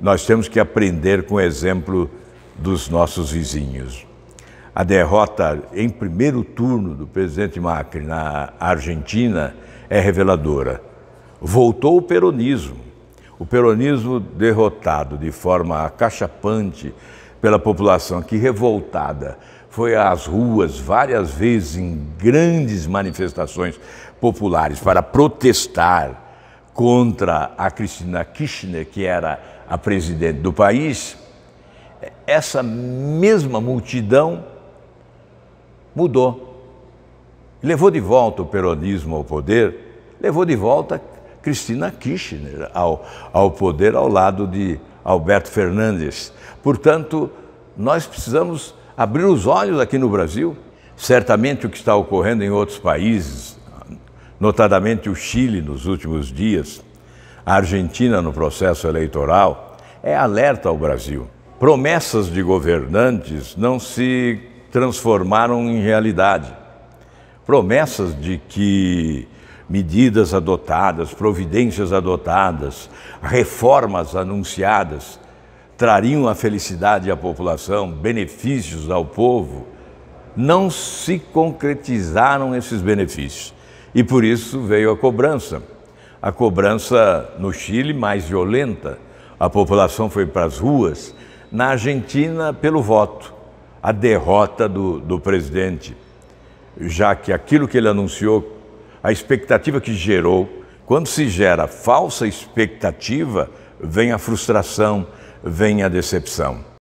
nós temos que aprender com o exemplo dos nossos vizinhos. A derrota em primeiro turno do presidente Macri na Argentina é reveladora. Voltou o peronismo. O peronismo derrotado de forma acachapante pela população que revoltada foi às ruas várias vezes em grandes manifestações populares para protestar contra a Cristina Kirchner, que era a presidente do país, essa mesma multidão mudou. Levou de volta o peronismo ao poder, levou de volta Cristina Kirchner ao, ao poder ao lado de Alberto Fernandes. Portanto, nós precisamos abrir os olhos aqui no Brasil. Certamente o que está ocorrendo em outros países, notadamente o Chile nos últimos dias, a Argentina no processo eleitoral, é alerta ao Brasil. Promessas de governantes não se transformaram em realidade. Promessas de que medidas adotadas, providências adotadas, reformas anunciadas trariam a felicidade à população, benefícios ao povo, não se concretizaram esses benefícios. E por isso veio a cobrança. A cobrança no Chile mais violenta, a população foi para as ruas, na Argentina pelo voto, a derrota do, do presidente, já que aquilo que ele anunciou, a expectativa que gerou, quando se gera falsa expectativa, vem a frustração, vem a decepção.